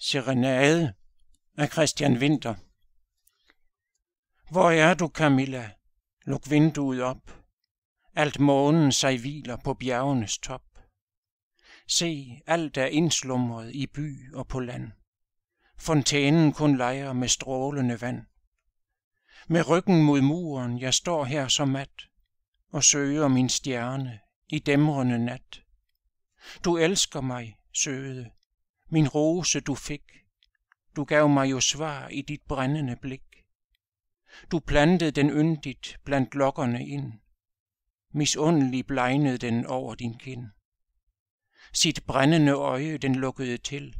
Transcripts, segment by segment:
Serenade af Christian Winter. Hvor er du, Camilla? Luk vinduet op. Alt månen sig hviler på bjergenes top. Se, alt er indslumret i by og på land. Fontænen kun leger med strålende vand. Med ryggen mod muren, jeg står her som mat, og søger min stjerne i dæmrende nat. Du elsker mig, søde, min rose du fik. Du gav mig jo svar i dit brændende blik. Du plantede den yndigt blandt lokkerne ind. Misundelig blegnede den over din kind. Sit brændende øje den lukkede til.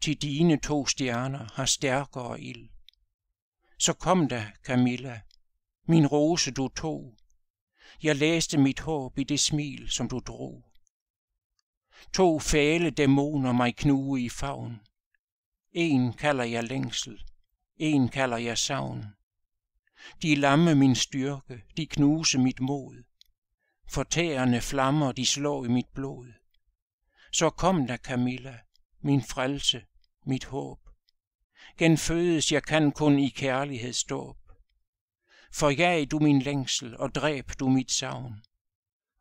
Til dine to stjerner har stærkere ild. Så kom da, Camilla, min rose du tog. Jeg læste mit håb i det smil, som du drog. To fæle dæmoner mig knuge i favn. En kalder jeg længsel, en kalder jeg savn. De lamme min styrke, de knuse mit mod. Fortærende flammer, de slår i mit blod. Så kom der, Camilla, min frelse, mit håb. Genfødes jeg kan kun i For jeg du min længsel, og dræb du mit savn,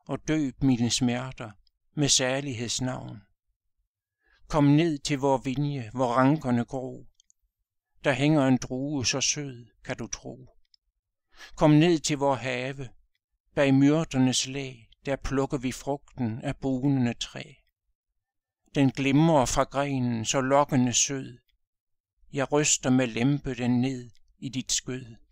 og døb mine smerter med særlighedsnavn. Kom ned til vor vinje, hvor rankerne gro. Der hænger en drue så sød, kan du tro. Kom ned til vor have, bag myrdernes læ, der plukker vi frugten af brunende træ. Den glimrer fra grenen så lokkende sød. Jeg ryster med lempe den ned i dit skød.